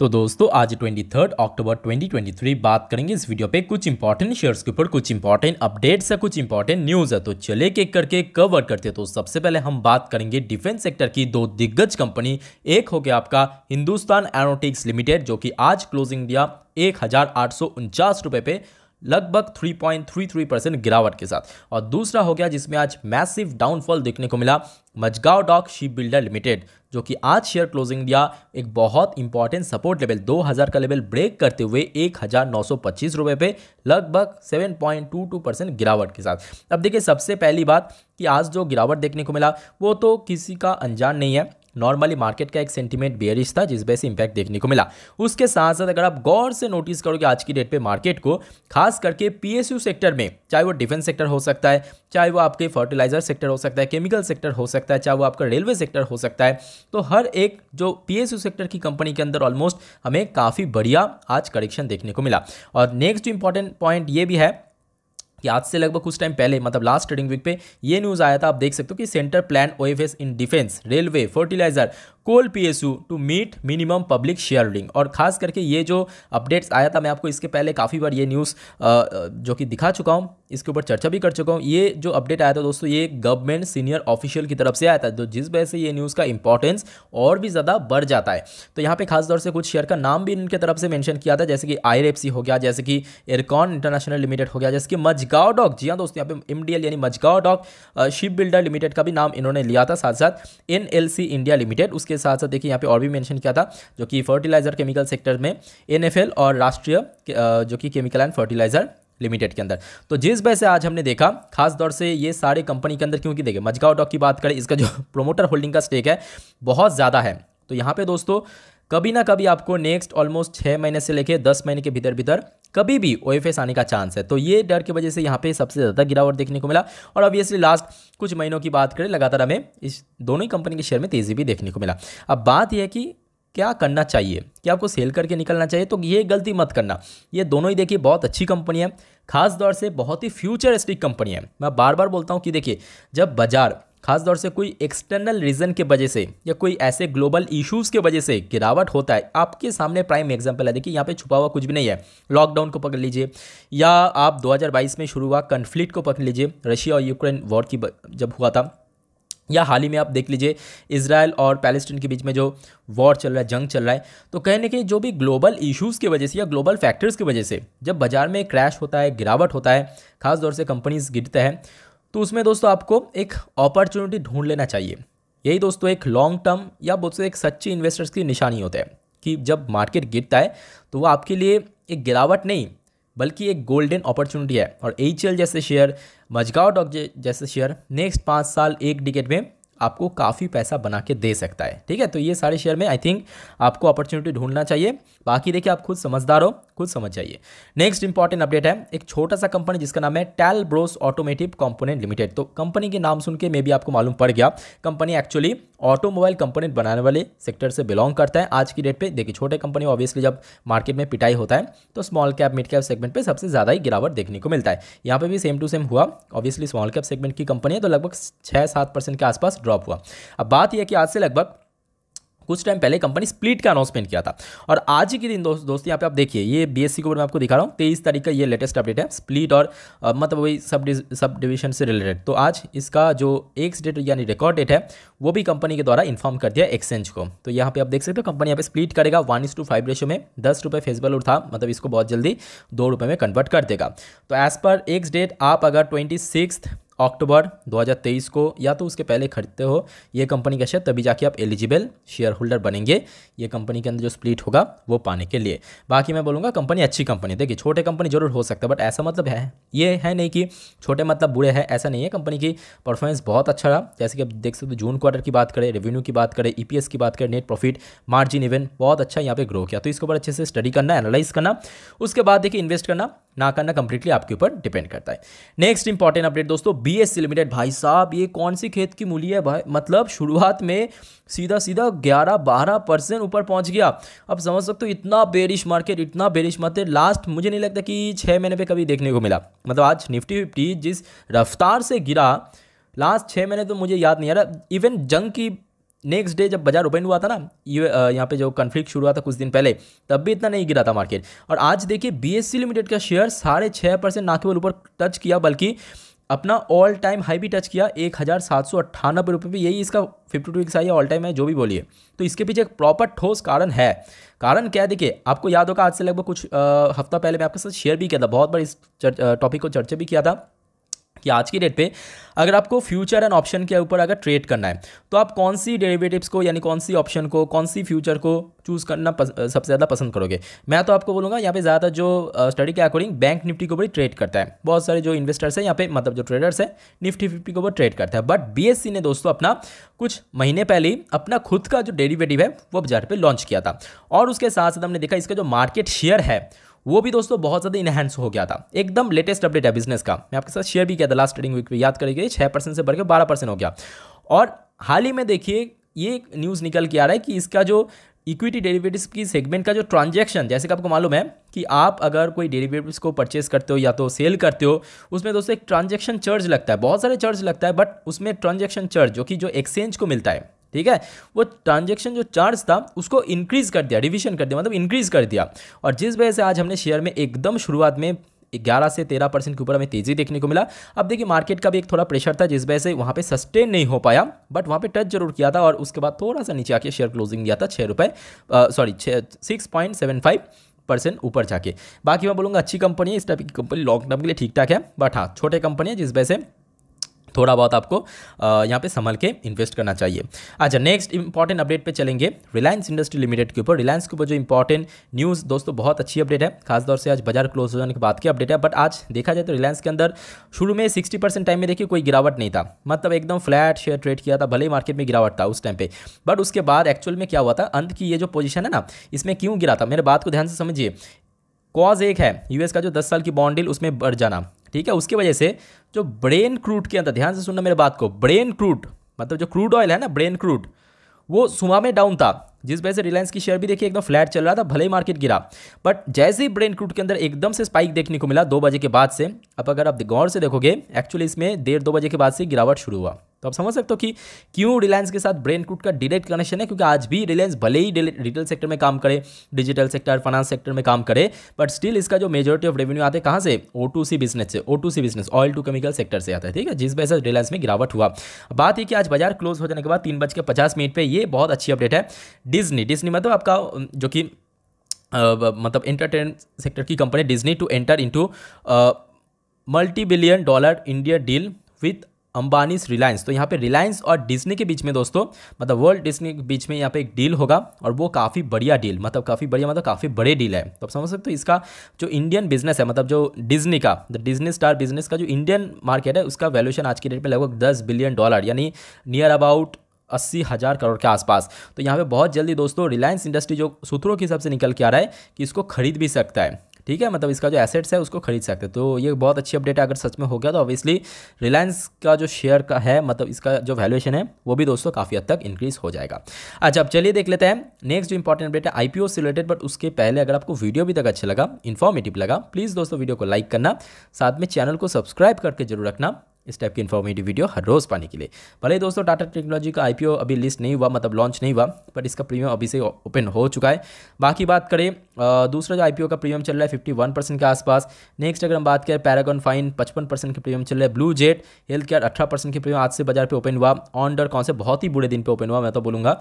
तो दोस्तों आज 23 अक्टूबर 2023 बात करेंगे इस वीडियो पे कुछ इंपॉर्टेंट शेयर्स के ऊपर कुछ इंपॉर्टेंट अपडेट्स है कुछ इंपॉर्टेंट न्यूज़ है तो चले एक करके कवर करते हैं तो सबसे पहले हम बात करेंगे डिफेंस सेक्टर की दो दिग्गज कंपनी एक हो गया आपका हिंदुस्तान एरोनोटिक्स लिमिटेड जो कि आज क्लोजिंग दिया एक हज़ार आठ सौ उनचास रुपए पे लगभग 3.33 परसेंट गिरावट के साथ और दूसरा हो गया जिसमें आज मैसिव डाउनफॉल देखने को मिला Mazagon dock ship builder limited जो कि आज शेयर क्लोजिंग दिया एक बहुत इंपॉर्टेंट सपोर्ट लेवल 2000 का लेवल ब्रेक करते हुए एक रुपए पे लगभग 7.22 परसेंट गिरावट के साथ अब देखिए सबसे पहली बात कि आज जो गिरावट देखने को मिला वो तो किसी का अनजान नहीं है नॉर्मली मार्केट का एक सेंटीमेंट बेयरिश था जिस वजह से इम्पैक्ट देखने को मिला उसके साथ साथ अगर आप गौर से नोटिस करोगे आज की डेट पे मार्केट को खास करके पीएसयू सेक्टर में चाहे वो डिफेंस सेक्टर हो सकता है चाहे वो आपके फर्टिलाइजर सेक्टर हो सकता है केमिकल सेक्टर हो सकता है चाहे वो आपका रेलवे सेक्टर हो सकता है तो हर एक जो पी सेक्टर की कंपनी के अंदर ऑलमोस्ट हमें काफ़ी बढ़िया आज करेक्शन देखने को मिला और नेक्स्ट इंपॉर्टेंट पॉइंट ये भी है कि आज से लगभग कुछ टाइम पहले मतलब लास्ट ट्रेडिंग वीक पे ये न्यूज़ आया था आप देख सकते हो कि सेंटर प्लान ओ in defence railway fertiliser coal PSU to meet minimum public sharing और खास करके ये जो अपडेट्स आया था मैं आपको इसके पहले काफ़ी बार ये न्यूज़ जो कि दिखा चुका हूँ इसके ऊपर चर्चा भी कर चुका हूँ ये जो अपडेट आया था दोस्तों ये गवर्नमेंट सीनियर ऑफिशियल की तरफ से आया था तो जिस वजह से ये न्यूज़ का इंपॉर्टेंस और भी ज़्यादा बढ़ जाता है तो यहाँ पे खासतौर से कुछ शेयर का नाम भी इनके तरफ से मेंशन किया था जैसे कि आई हो गया जैसे कि एयरकॉन इंटरनेशनल लिमिटेड हो गया जैसे कि मजगाव डॉक जी हाँ दोस्तों यहाँ पे एम यानी Mazagon dock ship builder limited का भी नाम इन्होंने लिया था साथ साथ एन इंडिया लिमिटेड उसके इसके साथ साथ देखिए यहाँ पे और भी मेंशन किया था जो कि फर्टिलाइजर केमिकल सेक्टर में एनएफएल और राष्ट्रीय जो कि केमिकल एंड फर्टिलाइजर लिमिटेड के अंदर तो जिस वजह से आज हमने देखा खास तौर से ये सारे कंपनी के अंदर क्योंकि देखिए मजगाव डॉक की बात करें इसका जो प्रोमोटर होल्डिंग का स्टेक है बहुत ज़्यादा है तो यहाँ पे दोस्तों कभी ना कभी आपको नेक्स्ट ऑलमोस्ट छः महीने से लेके दस महीने के भीतर भीतर कभी भी ओ आने का चांस है तो ये डर की वजह से यहाँ पे सबसे ज़्यादा गिरावट देखने को मिला और ऑब्वियसली लास्ट कुछ महीनों की बात करें लगातार हमें इस दोनों ही कंपनी के शेयर में तेज़ी भी देखने को मिला अब बात यह है कि क्या करना चाहिए क्या आपको सेल करके निकलना चाहिए तो ये गलती मत करना ये दोनों ही देखिए बहुत अच्छी कंपनी है खास तौर से बहुत ही फ्यूचरिस्टिक कंपनी है मैं बार बार बोलता हूँ कि देखिए जब बाजार खासतौर से कोई एक्सटर्नल रीज़न के वजह से या कोई ऐसे ग्लोबल इश्यूज़ के वजह से गिरावट होता है आपके सामने प्राइम एग्जाम्पल है देखिए यहाँ पे छुपा हुआ कुछ भी नहीं है लॉकडाउन को पकड़ लीजिए या आप 2022 में शुरू हुआ कन्फ्लिक्ट को पकड़ लीजिए रशिया और यूक्रेन वॉर की जब हुआ था या हाल ही में आप देख लीजिए इसराइल और पैलेस्टीन के बीच में जो वॉर चल रहा है जंग चल रहा है तो कहने के जो भी ग्लोबल इश्यूज़ की वजह से या ग्लोबल फैक्टर्स की वजह से जब बाजार में क्रैश होता है गिरावट होता है खासतौर से कंपनीज गिरते हैं तो उसमें दोस्तों आपको एक अपॉर्चुनिटी ढूंढ लेना चाहिए यही दोस्तों एक लॉन्ग टर्म या दोस्तों एक सच्ची इन्वेस्टर्स की निशानी होता है कि जब मार्केट गिरता है तो वो आपके लिए एक गिरावट नहीं बल्कि एक गोल्डन अपॉर्चुनिटी है और एच जैसे शेयर मजगाव डॉक जैसे शेयर नेक्स्ट पाँच साल एक डिकेट में आपको काफ़ी पैसा बना के दे सकता है ठीक है तो ये सारे शेयर में आई थिंक आपको अपॉर्चुनिटी ढूंढना चाहिए बाकी देखिए आप खुद समझदार हो खुद समझ जाइए नेक्स्ट इंपॉर्टेंट अपडेट है एक छोटा सा कंपनी जिसका नाम है Talbros automotive component limited तो कंपनी के नाम सुन के मे भी आपको मालूम पड़ गया कंपनी एक्चुअली ऑटोमोबाइल कंपोनेंट बनाने वाले सेक्टर से बिलोंग करता है आज की डेट पे देखिए छोटे कंपनी ऑब्वियसली जब मार्केट में पिटाई होता है तो small cap mid cap segment पे सबसे ज़्यादा ही गिरावट देखने को मिलता है यहाँ पे भी सेम टू सेम हुआ ऑब्वियसली स्मॉल कैप सेगमेंट की कंपनी है तो लगभग छः सात परसेंट के आसपास ड्रॉप हुआ अब बात यह कि आज से लगभग कुछ टाइम पहले कंपनी स्प्लिट का अनाउंसमेंट किया था और आज ही के दिन दोस्त दोस्तों यहाँ पे आप देखिए ये बीएससी के ऊपर मैं आपको दिखा रहा हूँ तेईस तारीख का ये लेटेस्ट अपडेट है स्प्लिट और आ, मतलब वही सब सब डिवीजन से रिलेटेड तो आज इसका जो एक्स डेट यानी रिकॉर्ड डेट है वो भी कंपनी के द्वारा इन्फॉर्म कर दिया एक्सचेंज को तो यहाँ पर आप देख सकते हो कंपनी यहाँ पर स्प्लिट करेगा वन इस रेशो में दस रुपये फेस वैल्यू था मतलब इसको बहुत जल्दी दो में कन्वर्ट कर देगा तो एज़ पर एक्स डेट आप अगर ट्वेंटी अक्टूबर 2023 को या तो उसके पहले खरीदते हो ये कंपनी का शेयर तभी जाके आप एलिजिबल शेयर होल्डर बनेंगे ये कंपनी के अंदर जो स्प्लिट होगा वो पाने के लिए बाकी मैं बोलूँगा कंपनी अच्छी कंपनी देखिए छोटे कंपनी जरूर हो सकता है बट ऐसा मतलब है ये है नहीं कि छोटे मतलब बुरे हैं ऐसा नहीं है कंपनी की परफॉर्मेंस बहुत अच्छा रहा जैसे कि आप देख सकते हो जून क्वार्टर की बात करें रेवेन्यू की बात करें ई e की बात करें नेट प्रॉफिट मार्जिन इवन बहुत अच्छा यहाँ पर ग्रो किया तो इसके ऊपर अच्छे से स्टडी करना एनालाइज करना उसके बाद देखिए इन्वेस्ट करना ना करना कंप्लीटली आपके ऊपर डिपेंड करता है नेक्स्ट इंपॉर्टेंट अपडेट दोस्तों बी एस लिमिटेड भाई साहब ये कौन सी खेत की मूली है भाई मतलब शुरुआत में सीधा सीधा ग्यारह बारह परसेंट ऊपर पहुंच गया अब समझ सकते हो इतना बेरिश मार्केट इतना बेरिश मार्केट लास्ट मुझे नहीं लगता कि छः महीने पे कभी देखने को मिला मतलब आज निफ्टी फिफ्टी जिस रफ्तार से गिरा लास्ट छः महीने तो मुझे याद नहीं आ रहा इवन जंग की नेक्स्ट डे जब बाजार ओपन हुआ था ना ये यहाँ पे जो कन्फ्लिक्ट शुरू हुआ था कुछ दिन पहले तब भी इतना नहीं गिरा था मार्केट और आज देखिए बी लिमिटेड का शेयर साढ़े छः परसेंट ना केवल ऊपर टच किया बल्कि अपना ऑल टाइम हाई भी टच किया एक हज़ार सात सौ अट्ठानबे रुपये भी यही इसका fifty two ex all time है जो भी बोलिए तो इसके पीछे एक प्रॉपर ठोस कारण है कारण क्या देखिए आपको याद होगा आज से लगभग कुछ आ, हफ्ता पहले मैं आपके साथ शेयर भी किया था बहुत बार इस टॉपिक को चर्चा भी किया था कि आज की डेट पे अगर आपको फ्यूचर एंड ऑप्शन के ऊपर अगर ट्रेड करना है तो आप कौन सी डेरिवेटिव्स को यानी कौन सी ऑप्शन को कौन सी फ्यूचर को चूज़ करना पस, सबसे ज़्यादा पसंद करोगे मैं तो आपको बोलूँगा यहाँ पे ज़्यादा जो स्टडी के अकॉर्डिंग बैंक निफ्टी के ऊपर ट्रेड करता है बहुत सारे जो इन्वेस्टर्स हैं यहाँ पे मतलब जो ट्रेडर्स हैं निफ्टी फिफ्टी के ऊपर ट्रेड करता है बट बी ने दोस्तों अपना कुछ महीने पहले ही अपना खुद का जो डेरीवेटिव है वो बाजार पर लॉन्च किया था और उसके साथ साथ हमने देखा इसका जो मार्केट शेयर है वो भी दोस्तों बहुत ज़्यादा इनहेंस हो गया था एकदम लेटेस्ट अपडेट है बिजनेस का मैं आपके साथ शेयर भी किया था लास्ट ट्रेडिंग वीक में याद करेंगे छः परसेंट से बढ़ के बारह परसेंट हो गया और हाल ही में देखिए ये न्यूज़ निकल के आ रहा है कि इसका जो इक्विटी डेरिवेटिव्स की सेगमेंट का जो ट्रांजैक्शन जैसे कि आपको मालूम है कि आप अगर कोई डेरिवेटिव्स को परचेस करते हो या तो सेल करते हो उसमें दोस्तों एक ट्रांजैक्शन चार्ज लगता है बहुत सारे चार्ज लगता है बट उसमें ट्रांजैक्शन चार्ज जो कि जो एक्सचेंज को मिलता है ठीक है वो ट्रांजेक्शन जो चार्ज था उसको इंक्रीज़ कर दिया रिविजन कर दिया मतलब इंक्रीज़ कर दिया और जिस वजह से आज हमने शेयर में एकदम शुरुआत में 11 से 13 परसेंट के ऊपर हमें तेज़ी देखने को मिला अब देखिए मार्केट का भी एक थोड़ा प्रेशर था जिस वजह से वहाँ पे सस्टेन नहीं हो पाया बट वहाँ पे टच जरूर किया था और उसके बाद थोड़ा सा नीचे आके शेयर क्लोजिंग दिया था छः रुपये सॉरी छः six point seven five percent ऊपर जाके बाकी मैं बोलूँगा अच्छी कंपनी है इस टाइप की कंपनी लॉन्ग टर्म के लिए ठीक ठाक है बट हाँ छोटे कंपनी है जिस वजह से थोड़ा बहुत आपको यहाँ पे संभल के इन्वेस्ट करना चाहिए अच्छा नेक्स्ट इंपॉर्टेंट अपडेट पे चलेंगे रिलायंस इंडस्ट्री लिमिटेड के ऊपर रिलायंस के ऊपर जो इंपॉर्टेंट न्यूज़ दोस्तों बहुत अच्छी अपडेट है खासतौर से आज बाजार क्लोज होने के बाद की अपडेट है बट आज देखा जाए तो रिलायंस के अंदर शुरू में सिक्सटी टाइम में देखिए कोई गिरावट नहीं था मतलब एकदम फ्लैट शेयर ट्रेड किया था भले ही मार्केट में गिरावट था उस टाइम पर बट उसके बाद एक्चुअल में क्या हुआ था अंत की ये जो पोजिशन है ना इसमें क्यों गिरा था मेरे बात को ध्यान से समझिए कॉज एक है यूएस का जो 10 साल की बॉन्ड डील उसमें बढ़ जाना ठीक है उसकी वजह से जो ब्रेन क्रूड के अंदर ध्यान से सुनना मेरे बात को ब्रेन क्रूड मतलब जो क्रूड ऑयल है ना ब्रेन क्रूड वो सुबह में डाउन था जिस वजह से रिलायंस की शेयर भी देखिए एकदम फ्लैट चल रहा था भले ही मार्केट गिरा बट जैसे ही ब्रेन क्रूड के अंदर एकदम से स्पाइक देखने को मिला दो बजे के बाद से अब अगर आप गौर से देखोगे एक्चुअली इसमें डेढ़ दो बजे के बाद से गिरावट शुरू हुआ तो आप समझ सकते हो कि क्यों रिलायंस के साथ ब्रेन क्रूड का डायरेक्ट कनेक्शन है क्योंकि आज भी रिलायंस भले ही रिटेल सेक्टर में काम करे डिजिटल सेक्टर फाइनेंस सेक्टर में काम करे बट स्टिल इसका जो मेजोरिटी ऑफ रेवेन्यू आते हैं कहाँ से ओ टू सी बिजनेस से O to C business oil to chemical sector से आता है ठीक है जिस वजह से रिलायंस में गिरावट हुआ बात यह कि आज बाजार क्लोज हो जाने के बाद तीन बज के पचास मिनट पर यह बहुत अच्छी अपडेट है डिजनी डिजनी मतलब आपका जो कि मतलब एंटरटेन सेक्टर की company Disney to enter into multi billion dollar India deal with Ambani's Reliance तो यहाँ पे रिलायंस और डिज्नी के बीच में दोस्तों मतलब वर्ल्ड डिज्नी के बीच में यहाँ पे एक डील होगा और वो काफ़ी बढ़िया डील मतलब काफ़ी बढ़िया मतलब काफ़ी बड़े डील है तो आप समझ सकते हो इसका जो इंडियन बिजनेस है मतलब जो डिज्नी का डिज्नी स्टार बिजनेस का जो इंडियन मार्केट है उसका वैल्यूशन आज की डेट में लगभग दस बिलियन डॉलर यानी नियर अबाउट अस्सी हज़ार करोड़ के आसपास तो यहाँ पे बहुत जल्दी दोस्तों रिलायंस इंडस्ट्री जो सूत्रों के हिसाब से निकल के आ रहा है कि इसको खरीद भी सकता है ठीक है मतलब इसका जो एसेट्स है उसको खरीद सकते तो ये बहुत अच्छी अपडेट है अगर सच में हो गया तो ऑब्वियसली रिलायंस का जो शेयर का है मतलब इसका जो वैल्यूएशन है वो भी दोस्तों काफ़ी हद तक इंक्रीज हो जाएगा अच्छा अब चलिए देख लेते हैं नेक्स्ट जो इंपॉर्टेंट अपडेट है आईपीओ से रिलेटेड बट उसके पहले अगर आपको वीडियो भी तक अच्छा लगा इन्फॉर्मेटिव लगा प्लीज़ दोस्तों वीडियो को लाइक करना साथ में चैनल को सब्सक्राइब करके जरूर रखना इस टाइप की इन्फॉर्मेटिव वीडियो हर रोज़ पाने के लिए भले ही दोस्तों टाटा टेक्नोलॉजी का आईपीओ अभी लिस्ट नहीं हुआ मतलब लॉन्च नहीं हुआ बट इसका प्रीमियम अभी से ओपन हो चुका है बाकी बात करें दूसरा जो आईपीओ का प्रीमियम चल रहा है फिफ्टी वन परसेंट के आसपास नेक्स्ट अगर हम बात करें पैरागॉन फाइन पचपन परसेंट के प्रीमियम चल रहा है ब्लू जेट हेल्थ केयर अठारह परसेंट के प्रीमियम आज से बाजार पर ओपन हुआ ऑन डर कौन से बहुत ही बुरे दिन पर ओपन हुआ मैं तो बोलूँगा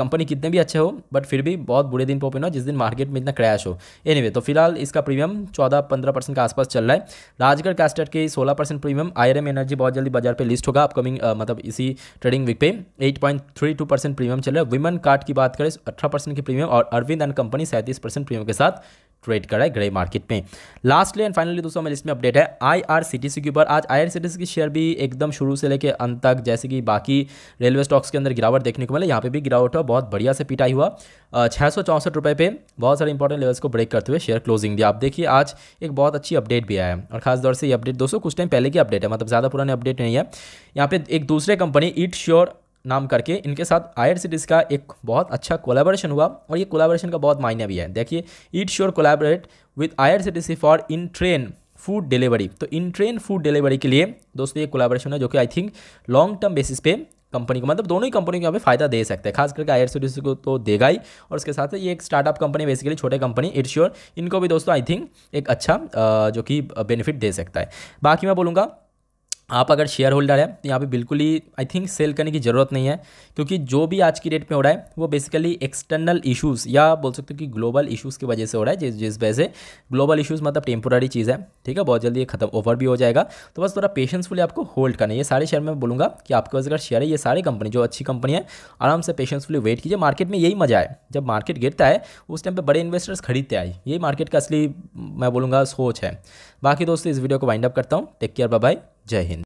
कंपनी कितने भी अच्छे हो बट फिर भी बहुत बुरे दिन पर ओपन हुआ जिस दिन मार्केट में इतना क्रैश हो एनी तो फिलहाल इसका प्रीमियम चौदह पंद्रह परसेंट के आसपास चल रहा है राजगढ़ कैस्टर के सोलह परसेंट प्रीमियम आई एनर्जी बहुत जल्दी बाजार पे लिस्ट होगा अपकमिंग मतलब इसी ट्रेडिंग वीक पे 8.32 परसेंट प्रीमियम चल रहा है विमन कार्ड की बात करें अठारह परसेंट की प्रीमियम और अरविंद एंड कंपनी सैंतीस परसेंट प्रीमियम के साथ ट्रेड कर रहा है ग्रे मार्केट में लास्टली एंड फाइनली दोस्तों हमारे इसमें अपडेट है आईआरसीटीसी के ऊपर आज आईआरसीटीसी की शेयर भी एकदम शुरू से लेकर अंत तक जैसे कि बाकी रेलवे स्टॉक्स के अंदर गिरावट देखने को मिला यहाँ पे भी गिरावट हुआ बहुत बढ़िया से पिटाई हुआ छः सौ चौंसठ रुपये पे बहुत सारे इंपॉर्टेंट लेवल्स को ब्रेक करते हुए शेयर क्लोजिंग दिया आप देखिए आज एक बहुत अच्छी अपडेट भी आया है और खासतौर से ये अपडेट दोस्तों कुछ टाइम पहले की अपडेट है मतलब ज़्यादा पुराने अपडेट नहीं है यहाँ पे एक दूसरे कंपनी इट श्योर नाम करके इनके साथ आई का एक बहुत अच्छा कोलाबोरेशन हुआ और ये कोलाबोरेशन का बहुत मायने भी है देखिए it sure collaborate with I for in train food delivery तो इन ट्रेन फूड डिलीवरी के लिए दोस्तों ये कोलाबोरेशन है जो कि I think long term basis पे कंपनी को मतलब दोनों ही कंपनी को यहाँ पे फायदा दे सकते हैं खास करके आई को तो देगा ही और उसके साथ ही ये एक स्टार्टअप कंपनी बेसिकली छोटे कंपनी इट श्योर इनको भी दोस्तों आई थिंक एक अच्छा जो कि बेनिफिट दे सकता है बाकी मैं बोलूँगा आप अगर शेयर होल्डर हैं तो यहाँ पे बिल्कुल ही आई थिंक सेल करने की ज़रूरत नहीं है क्योंकि जो भी आज की डेट में हो रहा है वो बेसिकली एक्सटर्नल इश्यूज़ या बोल सकते हो कि ग्लोबल इश्यूज़ की वजह से हो रहा है जिस जिस वजह से ग्लोबल इश्यूज़ मतलब टेम्पोरारी चीज़ है ठीक है बहुत जल्दी ये खत्म ओवर भी हो जाएगा तो बस थोड़ा पेशेंसफुली आपको होल्ड करना है ये सारे शेयर में बोलूँगा कि आपके पास अगर शेयर है ये सारी कंपनी जो अच्छी कंपनी है आराम से पेशेंसफुली वेट कीजिए मार्केट में यही मजा है जब मार्केट गिरता है उस टाइम पर बड़े इन्वेस्टर्स खरीदते आए यही मार्केट का असली मैं बोलूँगा सोच है बाकी दोस्तों इस वीडियो को वाइंड अप करता हूँ टेक केयर बाय जय हिंद